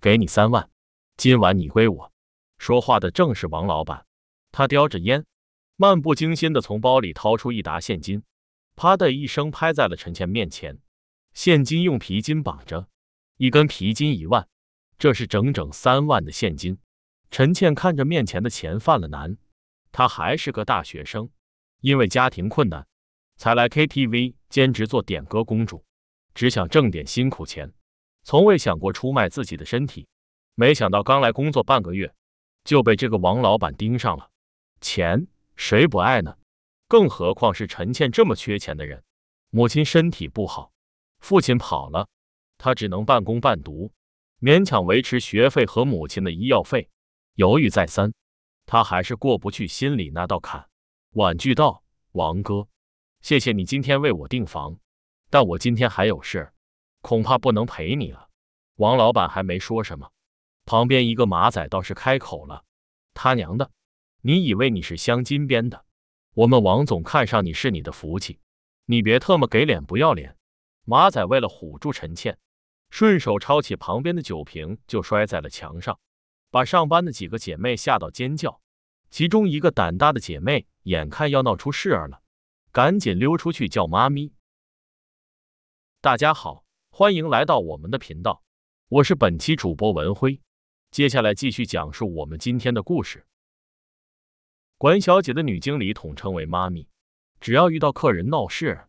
给你三万，今晚你归我。说话的正是王老板，他叼着烟，漫不经心地从包里掏出一沓现金，啪的一声拍在了陈倩面前。现金用皮筋绑着，一根皮筋一万，这是整整三万的现金。陈倩看着面前的钱，犯了难。她还是个大学生，因为家庭困难，才来 KTV 兼职做点歌公主，只想挣点辛苦钱。从未想过出卖自己的身体，没想到刚来工作半个月，就被这个王老板盯上了。钱谁不爱呢？更何况是陈倩这么缺钱的人。母亲身体不好，父亲跑了，她只能半工半读，勉强维持学费和母亲的医药费。犹豫再三，她还是过不去心里那道坎，婉拒道：“王哥，谢谢你今天为我订房，但我今天还有事。”恐怕不能陪你了，王老板还没说什么，旁边一个马仔倒是开口了：“他娘的，你以为你是镶金边的？我们王总看上你是你的福气，你别特么给脸不要脸！”马仔为了唬住陈倩，顺手抄起旁边的酒瓶就摔在了墙上，把上班的几个姐妹吓到尖叫。其中一个胆大的姐妹眼看要闹出事儿了，赶紧溜出去叫妈咪。大家好。欢迎来到我们的频道，我是本期主播文辉，接下来继续讲述我们今天的故事。管小姐的女经理统称为妈咪，只要遇到客人闹事，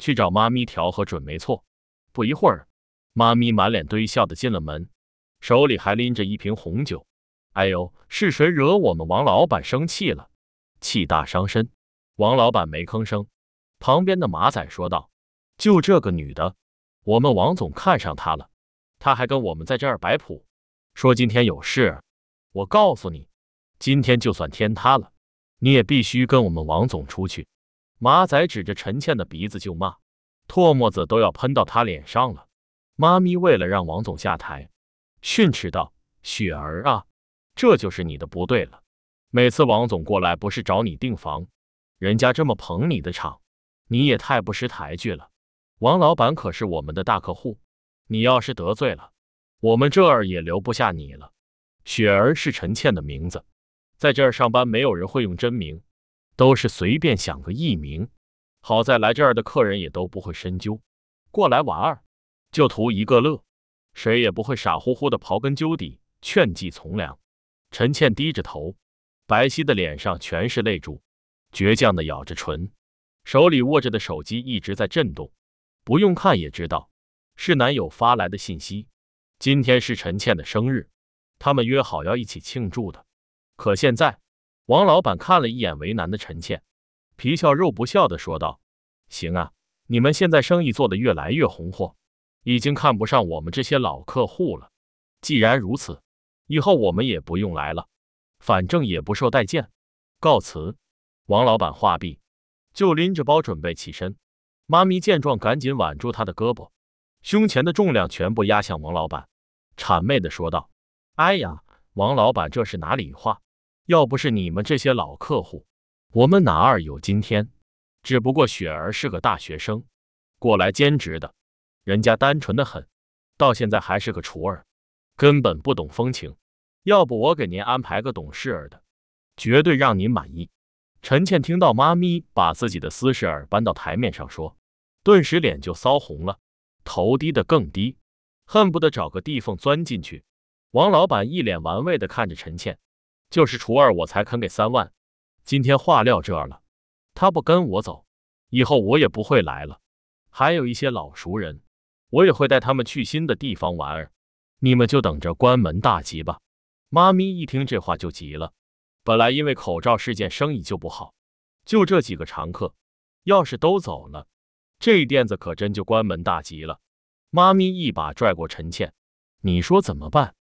去找妈咪调和准没错。不一会儿，妈咪满脸堆笑的进了门，手里还拎着一瓶红酒。哎呦，是谁惹我们王老板生气了？气大伤身。王老板没吭声，旁边的马仔说道：“就这个女的。”我们王总看上他了，他还跟我们在这儿摆谱，说今天有事。我告诉你，今天就算天塌了，你也必须跟我们王总出去。马仔指着陈倩的鼻子就骂，唾沫子都要喷到他脸上了。妈咪为了让王总下台，训斥道：“雪儿啊，这就是你的不对了。每次王总过来不是找你订房，人家这么捧你的场，你也太不识抬举了。”王老板可是我们的大客户，你要是得罪了，我们这儿也留不下你了。雪儿是陈倩的名字，在这儿上班，没有人会用真名，都是随便想个艺名。好在来这儿的客人也都不会深究，过来玩儿，就图一个乐，谁也不会傻乎乎的刨根究底，劝计从良。陈倩低着头，白皙的脸上全是泪珠，倔强的咬着唇，手里握着的手机一直在震动。不用看也知道，是男友发来的信息。今天是陈倩的生日，他们约好要一起庆祝的。可现在，王老板看了一眼为难的陈倩，皮笑肉不笑的说道：“行啊，你们现在生意做得越来越红火，已经看不上我们这些老客户了。既然如此，以后我们也不用来了，反正也不受待见。告辞。”王老板话毕，就拎着包准备起身。妈咪见状，赶紧挽住他的胳膊，胸前的重量全部压向王老板，谄媚的说道：“哎呀，王老板这是哪里话？要不是你们这些老客户，我们哪有今天？只不过雪儿是个大学生，过来兼职的，人家单纯的很，到现在还是个雏儿，根本不懂风情。要不我给您安排个懂事儿的，绝对让您满意。”陈倩听到妈咪把自己的私事儿搬到台面上说。顿时脸就骚红了，头低得更低，恨不得找个地缝钻进去。王老板一脸玩味的看着陈倩：“就是厨二我才肯给三万，今天话撂这儿了，他不跟我走，以后我也不会来了。还有一些老熟人，我也会带他们去新的地方玩儿。你们就等着关门大吉吧。”妈咪一听这话就急了，本来因为口罩事件生意就不好，就这几个常客，要是都走了。这店子可真就关门大吉了，妈咪一把拽过陈倩，你说怎么办？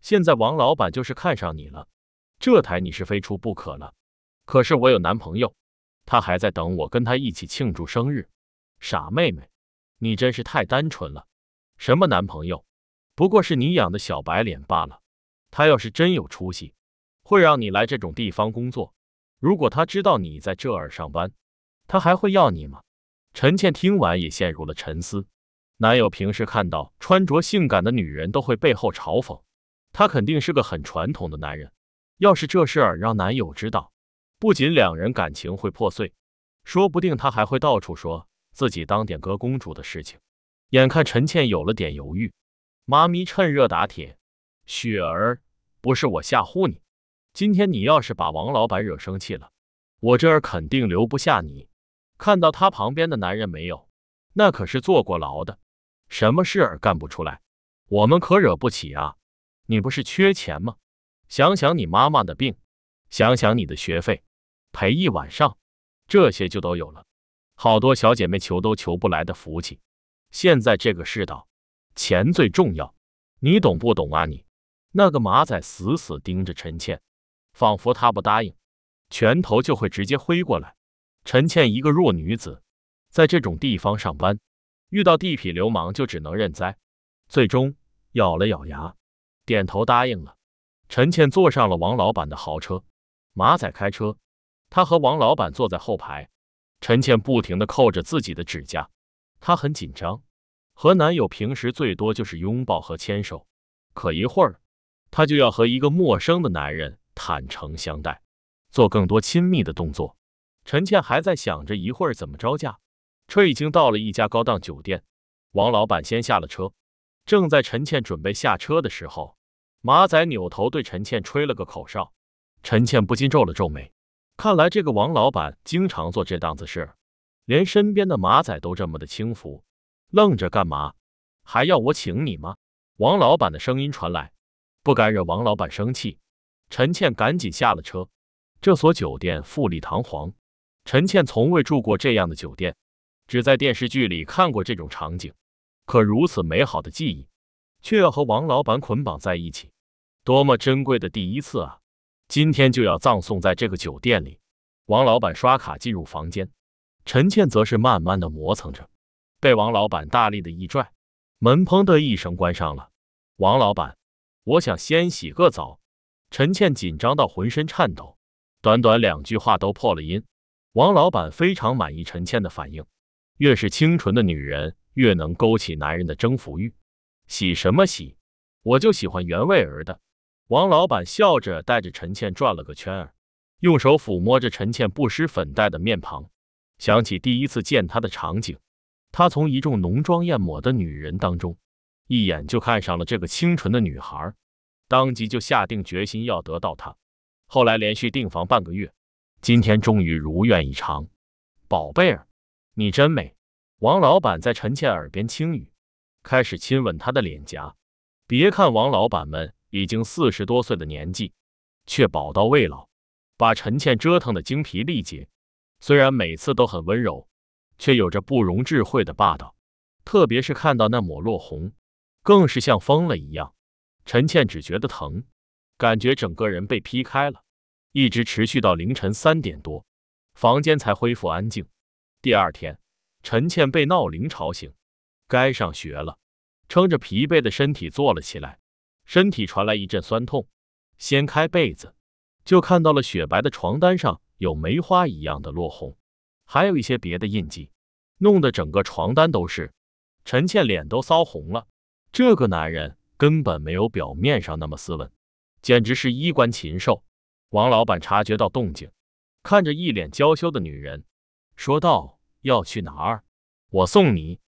现在王老板就是看上你了，这台你是非出不可了。可是我有男朋友，他还在等我跟他一起庆祝生日。傻妹妹，你真是太单纯了。什么男朋友？不过是你养的小白脸罢了。他要是真有出息，会让你来这种地方工作。如果他知道你在这儿上班，他还会要你吗？陈倩听完也陷入了沉思。男友平时看到穿着性感的女人，都会背后嘲讽，他肯定是个很传统的男人。要是这事儿让男友知道，不仅两人感情会破碎，说不定他还会到处说自己当点歌公主的事情。眼看陈倩有了点犹豫，妈咪趁热打铁：“雪儿，不是我吓唬你，今天你要是把王老板惹生气了，我这儿肯定留不下你。”看到他旁边的男人没有？那可是坐过牢的，什么事儿干不出来？我们可惹不起啊！你不是缺钱吗？想想你妈妈的病，想想你的学费，陪一晚上，这些就都有了。好多小姐妹求都求不来的福气，现在这个世道，钱最重要，你懂不懂啊？你那个马仔死死盯着陈倩，仿佛她不答应，拳头就会直接挥过来。陈倩一个弱女子，在这种地方上班，遇到地痞流氓就只能认栽。最终咬了咬牙，点头答应了。陈倩坐上了王老板的豪车，马仔开车，她和王老板坐在后排。陈倩不停地扣着自己的指甲，她很紧张。和男友平时最多就是拥抱和牵手，可一会儿，她就要和一个陌生的男人坦诚相待，做更多亲密的动作。陈倩还在想着一会儿怎么招架，车已经到了一家高档酒店。王老板先下了车，正在陈倩准备下车的时候，马仔扭头对陈倩吹了个口哨。陈倩不禁皱了皱眉，看来这个王老板经常做这档子事，连身边的马仔都这么的轻浮。愣着干嘛？还要我请你吗？王老板的声音传来。不敢惹王老板生气，陈倩赶紧下了车。这所酒店富丽堂皇。陈倩从未住过这样的酒店，只在电视剧里看过这种场景。可如此美好的记忆，却要和王老板捆绑在一起，多么珍贵的第一次啊！今天就要葬送在这个酒店里。王老板刷卡进入房间，陈倩则是慢慢的磨蹭着，被王老板大力的一拽，门砰的一声关上了。王老板，我想先洗个澡。陈倩紧张到浑身颤抖，短短两句话都破了音。王老板非常满意陈倩的反应，越是清纯的女人，越能勾起男人的征服欲。喜什么喜？我就喜欢原味儿的。王老板笑着带着陈倩转了个圈儿，用手抚摸着陈倩不施粉黛的面庞，想起第一次见她的场景。他从一众浓妆艳抹的女人当中，一眼就看上了这个清纯的女孩，当即就下定决心要得到她。后来连续订房半个月。今天终于如愿以偿，宝贝儿，你真美。王老板在陈倩耳边轻语，开始亲吻她的脸颊。别看王老板们已经四十多岁的年纪，却宝刀未老，把陈倩折腾的精疲力竭。虽然每次都很温柔，却有着不容智慧的霸道。特别是看到那抹落红，更是像疯了一样。陈倩只觉得疼，感觉整个人被劈开了。一直持续到凌晨三点多，房间才恢复安静。第二天，陈倩被闹铃吵醒，该上学了，撑着疲惫的身体坐了起来，身体传来一阵酸痛，掀开被子，就看到了雪白的床单上有梅花一样的落红，还有一些别的印记，弄得整个床单都是。陈倩脸都臊红了，这个男人根本没有表面上那么斯文，简直是衣冠禽兽。王老板察觉到动静，看着一脸娇羞的女人，说道：“要去哪儿？我送你。”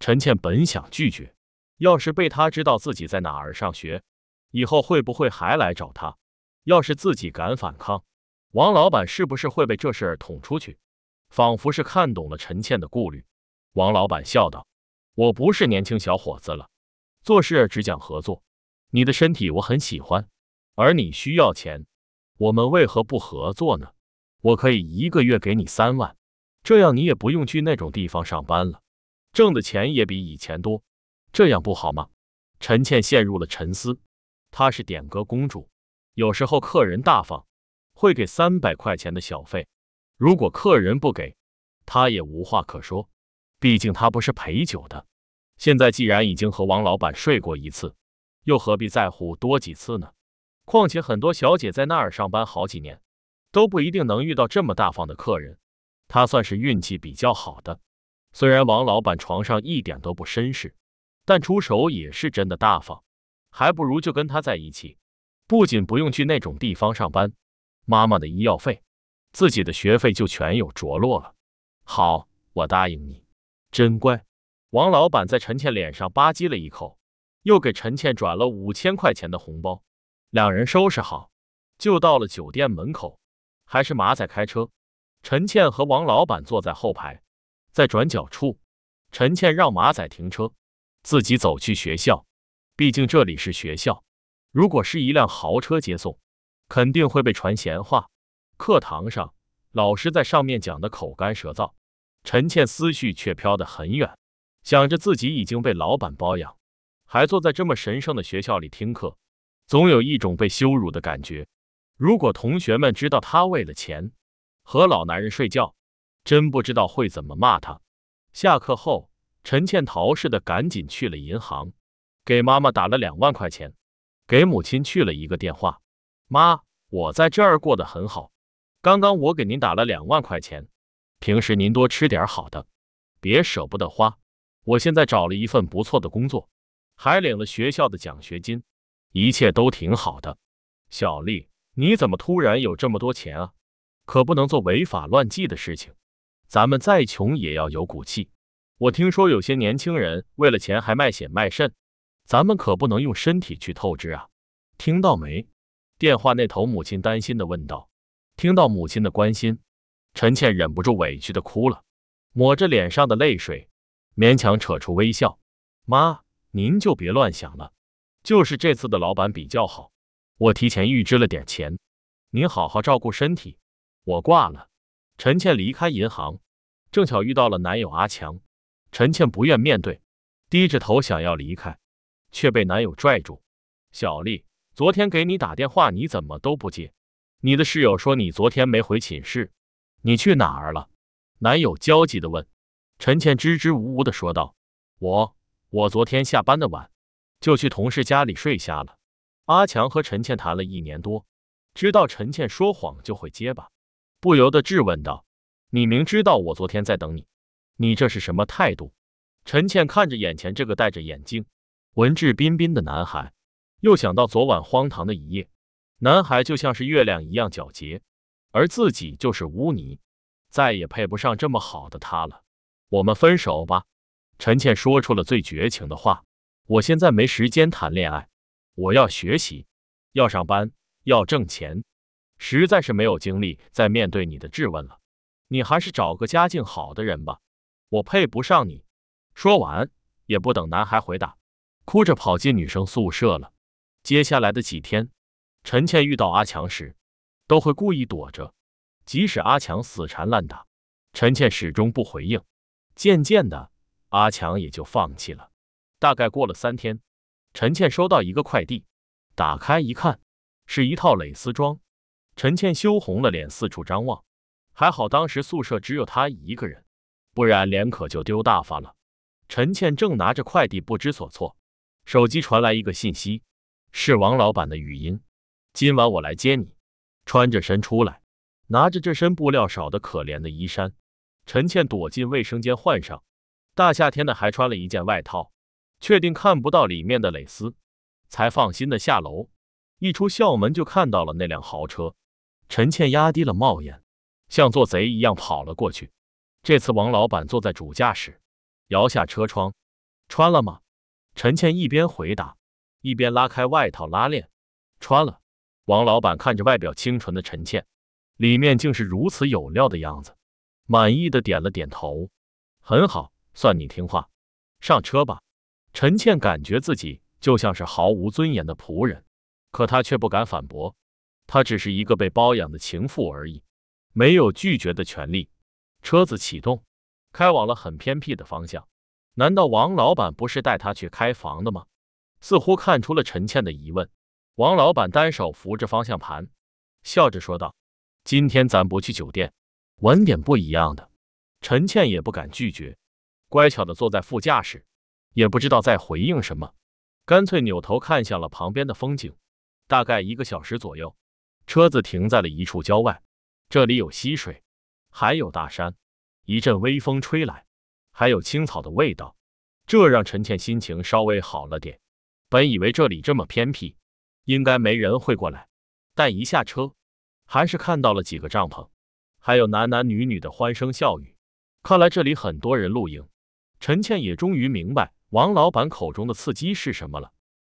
陈倩本想拒绝，要是被他知道自己在哪儿上学，以后会不会还来找他？要是自己敢反抗，王老板是不是会被这事捅出去？仿佛是看懂了陈倩的顾虑，王老板笑道：“我不是年轻小伙子了，做事只讲合作。你的身体我很喜欢，而你需要钱。”我们为何不合作呢？我可以一个月给你三万，这样你也不用去那种地方上班了，挣的钱也比以前多，这样不好吗？陈倩陷入了沉思。她是点歌公主，有时候客人大方，会给三百块钱的小费。如果客人不给，她也无话可说。毕竟她不是陪酒的。现在既然已经和王老板睡过一次，又何必在乎多几次呢？况且很多小姐在那儿上班好几年，都不一定能遇到这么大方的客人。她算是运气比较好的。虽然王老板床上一点都不绅士，但出手也是真的大方。还不如就跟他在一起，不仅不用去那种地方上班，妈妈的医药费、自己的学费就全有着落了。好，我答应你，真乖。王老板在陈倩脸上吧唧了一口，又给陈倩转了五千块钱的红包。两人收拾好，就到了酒店门口。还是马仔开车，陈倩和王老板坐在后排。在转角处，陈倩让马仔停车，自己走去学校。毕竟这里是学校，如果是一辆豪车接送，肯定会被传闲话。课堂上，老师在上面讲的口干舌燥，陈倩思绪却飘得很远，想着自己已经被老板包养，还坐在这么神圣的学校里听课。总有一种被羞辱的感觉。如果同学们知道他为了钱和老男人睡觉，真不知道会怎么骂他。下课后，陈倩逃似的赶紧去了银行，给妈妈打了两万块钱，给母亲去了一个电话：“妈，我在这儿过得很好。刚刚我给您打了两万块钱，平时您多吃点好的，别舍不得花。我现在找了一份不错的工作，还领了学校的奖学金。”一切都挺好的，小丽，你怎么突然有这么多钱啊？可不能做违法乱纪的事情。咱们再穷也要有骨气。我听说有些年轻人为了钱还卖血卖肾，咱们可不能用身体去透支啊！听到没？电话那头，母亲担心的问道。听到母亲的关心，陈倩忍不住委屈的哭了，抹着脸上的泪水，勉强扯出微笑：“妈，您就别乱想了。”就是这次的老板比较好，我提前预支了点钱。您好好照顾身体，我挂了。陈倩离开银行，正巧遇到了男友阿强。陈倩不愿面对，低着头想要离开，却被男友拽住。小丽，昨天给你打电话，你怎么都不接？你的室友说你昨天没回寝室，你去哪儿了？男友焦急地问。陈倩支支吾吾地说道：“我，我昨天下班的晚。”就去同事家里睡下了。阿强和陈倩谈了一年多，知道陈倩说谎就会结巴，不由得质问道：“你明知道我昨天在等你，你这是什么态度？”陈倩看着眼前这个戴着眼镜、文质彬彬的男孩，又想到昨晚荒唐的一夜，男孩就像是月亮一样皎洁，而自己就是污泥，再也配不上这么好的他了。我们分手吧。陈倩说出了最绝情的话。我现在没时间谈恋爱，我要学习，要上班，要挣钱，实在是没有精力再面对你的质问了。你还是找个家境好的人吧，我配不上你。说完，也不等男孩回答，哭着跑进女生宿舍了。接下来的几天，陈倩遇到阿强时，都会故意躲着，即使阿强死缠烂打，陈倩始终不回应。渐渐的，阿强也就放弃了。大概过了三天，陈倩收到一个快递，打开一看，是一套蕾丝装。陈倩羞红了脸，四处张望，还好当时宿舍只有她一个人，不然脸可就丢大发了。陈倩正拿着快递不知所措，手机传来一个信息，是王老板的语音：“今晚我来接你。”穿着身出来，拿着这身布料少的可怜的衣衫，陈倩躲进卫生间换上，大夏天的还穿了一件外套。确定看不到里面的蕾丝，才放心的下楼。一出校门就看到了那辆豪车，陈倩压低了帽檐，像做贼一样跑了过去。这次王老板坐在主驾驶，摇下车窗：“穿了吗？”陈倩一边回答，一边拉开外套拉链：“穿了。”王老板看着外表清纯的陈倩，里面竟是如此有料的样子，满意的点了点头：“很好，算你听话。上车吧。”陈倩感觉自己就像是毫无尊严的仆人，可她却不敢反驳。她只是一个被包养的情妇而已，没有拒绝的权利。车子启动，开往了很偏僻的方向。难道王老板不是带她去开房的吗？似乎看出了陈倩的疑问，王老板单手扶着方向盘，笑着说道：“今天咱不去酒店，玩点不一样的。”陈倩也不敢拒绝，乖巧的坐在副驾驶。也不知道在回应什么，干脆扭头看向了旁边的风景。大概一个小时左右，车子停在了一处郊外，这里有溪水，还有大山。一阵微风吹来，还有青草的味道，这让陈倩心情稍微好了点。本以为这里这么偏僻，应该没人会过来，但一下车，还是看到了几个帐篷，还有男男女女的欢声笑语。看来这里很多人露营。陈倩也终于明白。王老板口中的刺激是什么了？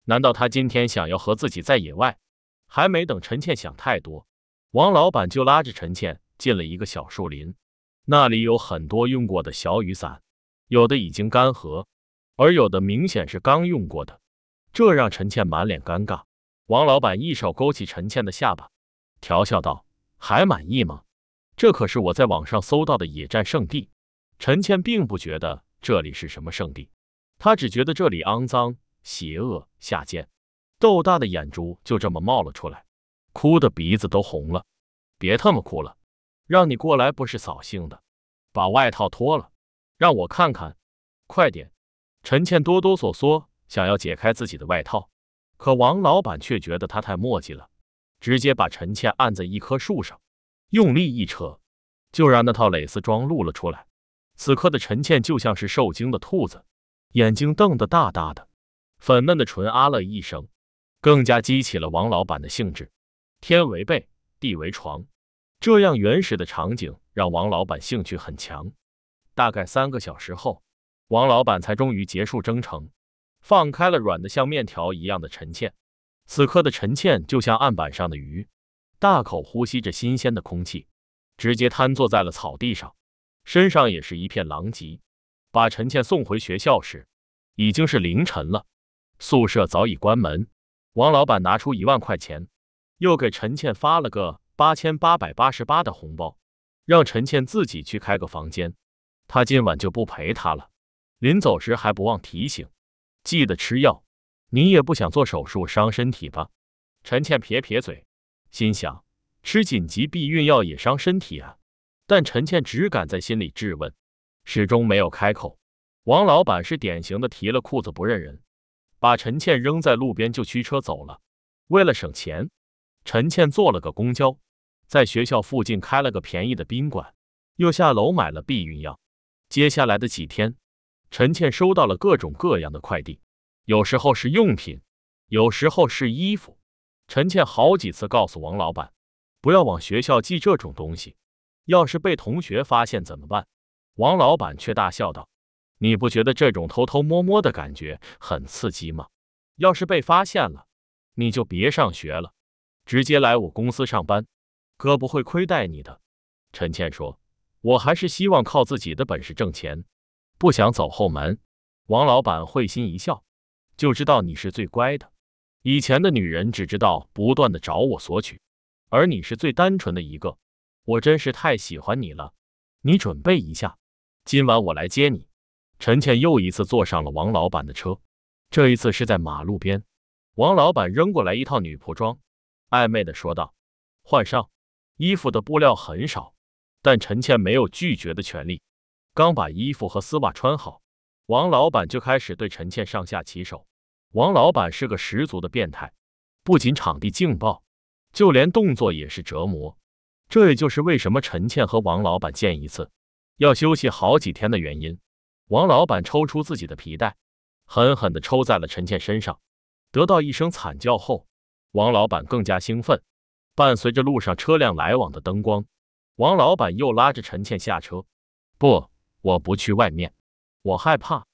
难道他今天想要和自己在野外？还没等陈倩想太多，王老板就拉着陈倩进了一个小树林。那里有很多用过的小雨伞，有的已经干涸，而有的明显是刚用过的，这让陈倩满脸尴尬。王老板一手勾起陈倩的下巴，调笑道：“还满意吗？这可是我在网上搜到的野战圣地。”陈倩并不觉得这里是什么圣地。他只觉得这里肮脏、邪恶、下贱，豆大的眼珠就这么冒了出来，哭的鼻子都红了。别他妈哭了，让你过来不是扫兴的，把外套脱了，让我看看。快点！陈倩哆哆嗦嗦想要解开自己的外套，可王老板却觉得他太磨叽了，直接把陈倩按在一棵树上，用力一扯，就让那套蕾丝装露了出来。此刻的陈倩就像是受惊的兔子。眼睛瞪得大大的，粉嫩的唇啊了一声，更加激起了王老板的兴致。天为被，地为床，这样原始的场景让王老板兴趣很强。大概三个小时后，王老板才终于结束征程，放开了软的像面条一样的陈倩。此刻的陈倩就像案板上的鱼，大口呼吸着新鲜的空气，直接瘫坐在了草地上，身上也是一片狼藉。把陈倩送回学校时，已经是凌晨了，宿舍早已关门。王老板拿出一万块钱，又给陈倩发了个八千八百八十八的红包，让陈倩自己去开个房间，他今晚就不陪她了。临走时还不忘提醒：“记得吃药，你也不想做手术伤身体吧？”陈倩撇撇嘴，心想：“吃紧急避孕药也伤身体啊！”但陈倩只敢在心里质问。始终没有开口。王老板是典型的提了裤子不认人，把陈倩扔在路边就驱车走了。为了省钱，陈倩坐了个公交，在学校附近开了个便宜的宾馆，又下楼买了避孕药。接下来的几天，陈倩收到了各种各样的快递，有时候是用品，有时候是衣服。陈倩好几次告诉王老板，不要往学校寄这种东西，要是被同学发现怎么办？王老板却大笑道：“你不觉得这种偷偷摸摸的感觉很刺激吗？要是被发现了，你就别上学了，直接来我公司上班，哥不会亏待你的。”陈倩说：“我还是希望靠自己的本事挣钱，不想走后门。”王老板会心一笑：“就知道你是最乖的。以前的女人只知道不断的找我索取，而你是最单纯的一个，我真是太喜欢你了。你准备一下。”今晚我来接你。陈倩又一次坐上了王老板的车，这一次是在马路边。王老板扔过来一套女仆装，暧昧的说道：“换上。”衣服的布料很少，但陈倩没有拒绝的权利。刚把衣服和丝袜穿好，王老板就开始对陈倩上下其手。王老板是个十足的变态，不仅场地劲爆，就连动作也是折磨。这也就是为什么陈倩和王老板见一次。要休息好几天的原因，王老板抽出自己的皮带，狠狠地抽在了陈倩身上，得到一声惨叫后，王老板更加兴奋。伴随着路上车辆来往的灯光，王老板又拉着陈倩下车。不，我不去外面，我害怕。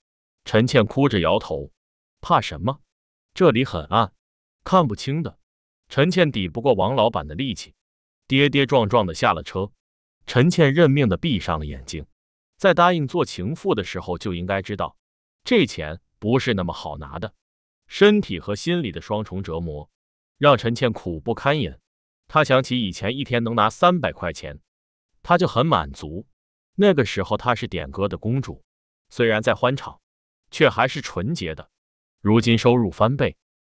陈倩哭着摇头，怕什么？这里很暗，看不清的。陈倩抵不过王老板的力气，跌跌撞撞的下了车。陈倩认命地闭上了眼睛，在答应做情妇的时候就应该知道，这钱不是那么好拿的。身体和心理的双重折磨，让陈倩苦不堪言。她想起以前一天能拿三百块钱，她就很满足。那个时候她是点歌的公主，虽然在欢场，却还是纯洁的。如今收入翻倍，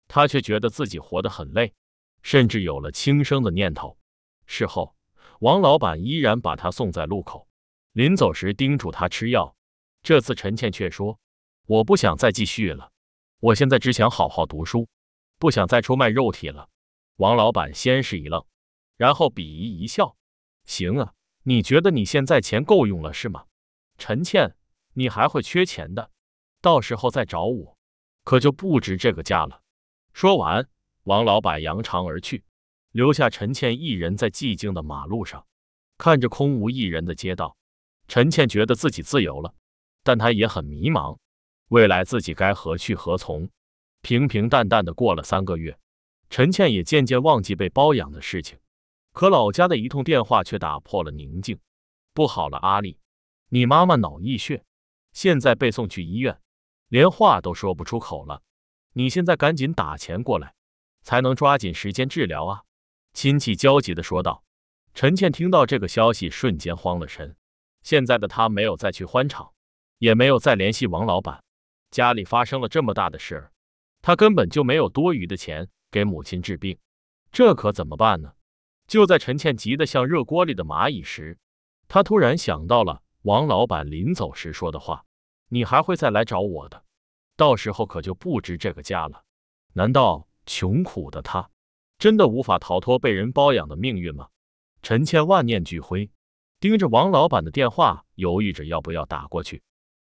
她却觉得自己活得很累，甚至有了轻生的念头。事后。王老板依然把他送在路口，临走时叮嘱他吃药。这次陈倩却说：“我不想再继续了，我现在只想好好读书，不想再出卖肉体了。”王老板先是一愣，然后鄙夷一笑：“行啊，你觉得你现在钱够用了是吗？陈倩，你还会缺钱的，到时候再找我，可就不值这个价了。”说完，王老板扬长而去。留下陈倩一人在寂静的马路上，看着空无一人的街道，陈倩觉得自己自由了，但她也很迷茫，未来自己该何去何从？平平淡淡的过了三个月，陈倩也渐渐忘记被包养的事情，可老家的一通电话却打破了宁静。不好了，阿丽，你妈妈脑溢血，现在被送去医院，连话都说不出口了。你现在赶紧打钱过来，才能抓紧时间治疗啊！亲戚焦急地说道：“陈倩听到这个消息，瞬间慌了神。现在的她没有再去欢场，也没有再联系王老板。家里发生了这么大的事儿，她根本就没有多余的钱给母亲治病，这可怎么办呢？”就在陈倩急得像热锅里的蚂蚁时，她突然想到了王老板临走时说的话：“你还会再来找我的，到时候可就不值这个家了。”难道穷苦的他？真的无法逃脱被人包养的命运吗？陈倩万念俱灰，盯着王老板的电话，犹豫着要不要打过去。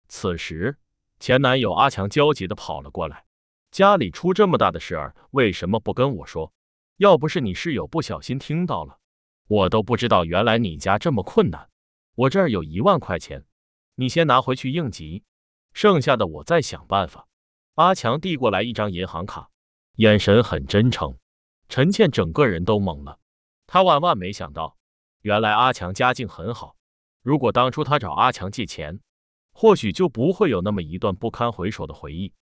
此时，前男友阿强焦急地跑了过来：“家里出这么大的事儿，为什么不跟我说？要不是你室友不小心听到了，我都不知道原来你家这么困难。我这儿有一万块钱，你先拿回去应急，剩下的我再想办法。”阿强递过来一张银行卡，眼神很真诚。陈倩整个人都懵了，她万万没想到，原来阿强家境很好，如果当初她找阿强借钱，或许就不会有那么一段不堪回首的回忆。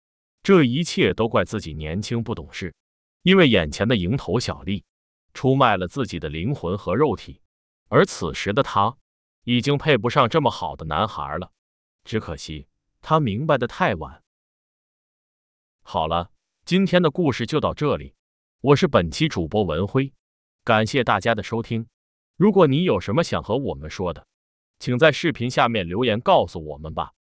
这一切都怪自己年轻不懂事，因为眼前的蝇头小利，出卖了自己的灵魂和肉体，而此时的她，已经配不上这么好的男孩了。只可惜她明白的太晚。好了，今天的故事就到这里。我是本期主播文辉，感谢大家的收听。如果你有什么想和我们说的，请在视频下面留言告诉我们吧。